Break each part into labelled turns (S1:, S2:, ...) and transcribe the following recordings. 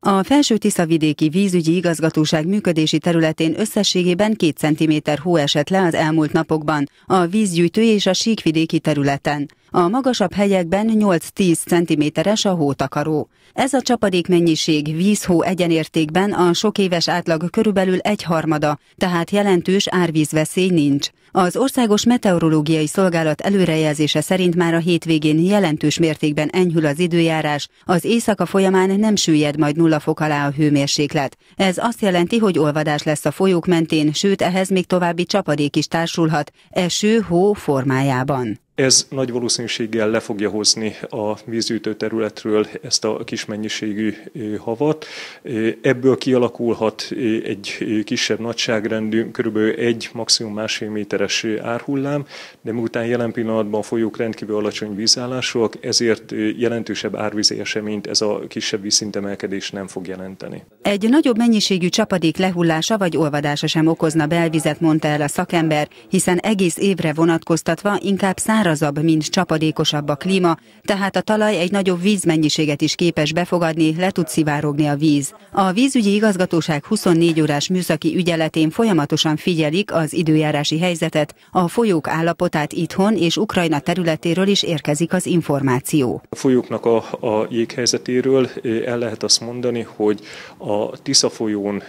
S1: A felső Tiszavidéki vízügyi igazgatóság működési területén összességében 2 cm hó esett le az elmúlt napokban, a vízgyűjtő és a síkvidéki területen a magasabb hegyekben 8-10 cm-es a hótakaró. Ez a csapadékmennyiség vízhó egyenértékben a sok éves átlag körülbelül egyharmada, tehát jelentős árvízveszély nincs. Az Országos Meteorológiai Szolgálat előrejelzése szerint már a hétvégén jelentős mértékben enyhül az időjárás, az éjszaka folyamán nem süllyed majd nulla fok alá a hőmérséklet. Ez azt jelenti, hogy olvadás lesz a folyók mentén, sőt ehhez még további csapadék is társulhat, eső, hó formájában.
S2: Ez nagy valószínűséggel le fogja hozni a vízgyűjtő területről ezt a kis mennyiségű havat. Ebből kialakulhat egy kisebb nagyságrendű, körülbelül egy, maximum másfél méteres árhullám, de miután jelen pillanatban folyók rendkívül alacsony vízállásúak, ezért jelentősebb árvízi eseményt ez a kisebb vízszintemelkedés nem fog jelenteni.
S1: Egy nagyobb mennyiségű csapadék lehullása vagy olvadása sem okozna belvizet, mondta el a szakember, hiszen egész évre vonatkoztatva inkább száraz szárazabb, mint csapadékosabb a klíma, tehát a talaj egy nagyobb vízmennyiséget is képes befogadni, le tud szivárogni a víz. A vízügyi igazgatóság 24 órás műszaki ügyeletén folyamatosan figyelik az időjárási helyzetet, a folyók állapotát itthon és Ukrajna területéről is érkezik az információ.
S2: A folyóknak a, a jéghelyzetéről el lehet azt mondani, hogy a Tisza folyón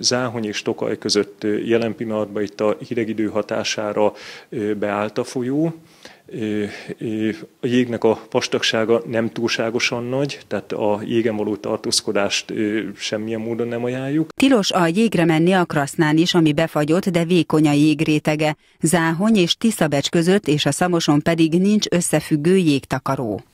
S2: Záhony és Tokaj között jelen pillanatban itt a hideg idő hatására beállt a folyó, a jégnek a vastagsága nem túlságosan nagy, tehát a jégen való tartózkodást semmilyen módon nem ajánljuk.
S1: Tilos a jégre menni a Krasznán is, ami befagyott, de vékony a jégrétege. Záhony és Tiszabecs között és a Szamoson pedig nincs összefüggő jégtakaró.